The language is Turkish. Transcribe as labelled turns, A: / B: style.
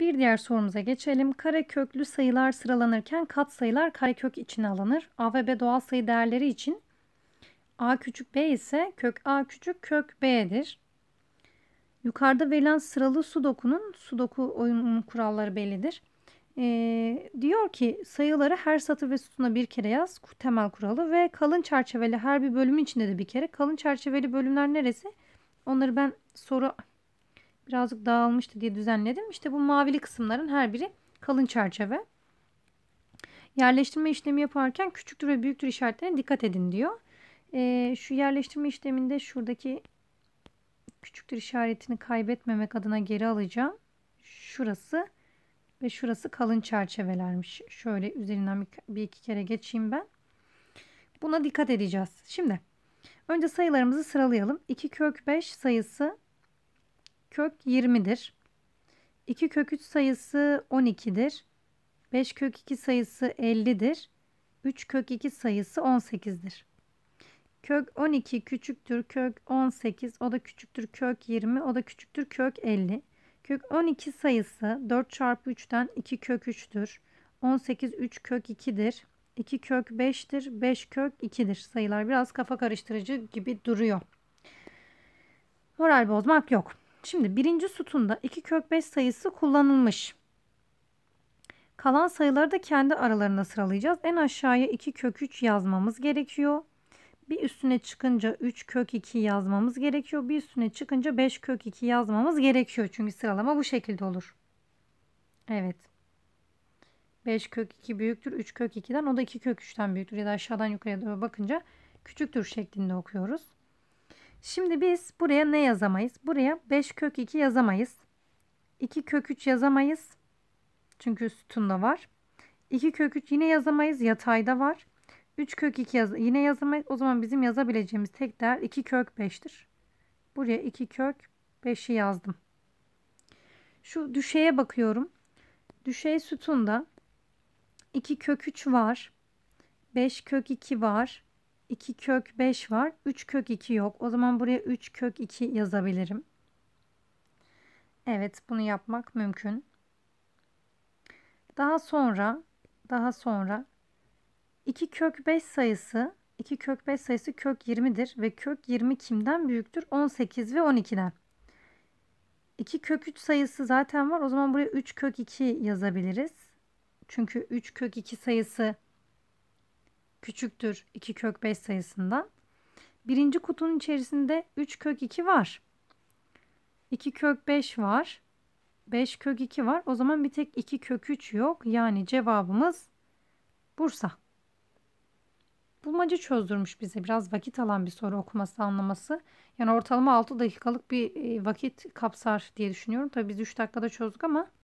A: Bir diğer sorumuza geçelim. Kareköklü sayılar sıralanırken katsayılar karekök içine alınır. A ve B doğal sayı değerleri için A küçük B ise kök A küçük kök B'dir. Yukarıda verilen sıralı sudokunun sudoku oyununun kuralları bellidir. Ee, diyor ki sayıları her satır ve sütuna bir kere yaz temel kuralı ve kalın çerçeveli her bir bölümün içinde de bir kere. Kalın çerçeveli bölümler neresi? Onları ben soru birazcık dağılmıştı diye düzenledim. İşte bu mavili kısımların her biri kalın çerçeve. Yerleştirme işlemi yaparken küçüktür ve büyüktür işaretlerine dikkat edin diyor. E, şu yerleştirme işleminde şuradaki küçüktür işaretini kaybetmemek adına geri alacağım. Şurası ve şurası kalın çerçevelermiş. Şöyle üzerinden bir iki kere geçeyim ben. Buna dikkat edeceğiz. Şimdi önce sayılarımızı sıralayalım. 2 kök 5 sayısı kök 20'dir. 2 kök 3 sayısı 12'dir. 5 kök 2 sayısı 50'dir. 3 kök 2 sayısı 18'dir. Kök 12 küçüktür kök 18 o da küçüktür kök 20 o da küçüktür kök 50. Kök 12 sayısı 4 çarpı 3'ten 2 kök 3'tür. 18 3 kök 2'dir. 2 kök 5'tir. 5 kök 2'dir. Sayılar biraz kafa karıştırıcı gibi duruyor. Moral bozmak yok. Şimdi birinci sütunda iki kök 5 sayısı kullanılmış. Kalan sayıları da kendi aralarına sıralayacağız. En aşağıya 2 kök 3 yazmamız gerekiyor. Bir üstüne çıkınca 3 kök 2 yazmamız gerekiyor. Bir üstüne çıkınca 5 kök 2 yazmamız gerekiyor. Çünkü sıralama bu şekilde olur. Evet. 5 kök 2 büyüktür. 3 kök 2'den o da 2 kök 3'ten büyüktür. Ya da aşağıdan yukarıya doğru bakınca küçüktür şeklinde okuyoruz. Şimdi biz buraya ne yazamayız? Buraya 5 kök 2 yazamayız. 2 kök 3 yazamayız. Çünkü sütunda var. 2 kök 3 yine yazamayız. Yatayda var. 3 kök 2 yaz yine yazamayız. O zaman bizim yazabileceğimiz tek değer 2 kök 5'tir. Buraya 2 kök 5'i yazdım. Şu düşeye bakıyorum. Düşey sütunda 2 kök 3 var. 5 kök 2 var. 2 kök 5 var. 3 kök 2 yok. O zaman buraya 3 kök 2 yazabilirim. Evet bunu yapmak mümkün. Daha sonra daha sonra 2 kök 5 sayısı 2 kök 5 sayısı kök 20'dir ve kök 20 kimden büyüktür? 18 ve 12'den. 2 kök 3 sayısı zaten var. O zaman buraya 3 kök 2 yazabiliriz. Çünkü 3 kök 2 sayısı küçüktür 2 kök 5 sayısından. Birinci kutunun içerisinde 3 kök 2 var. 2 kök 5 var. 5 kök 2 var. O zaman bir tek 2 kök 3 yok. Yani cevabımız Bursa. Bulmacı çözdürmüş bize. Biraz vakit alan bir soru okuması, anlaması. Yani ortalama 6 dakikalık bir e, vakit kapsar diye düşünüyorum. Tabii biz 3 dakikada çözdük ama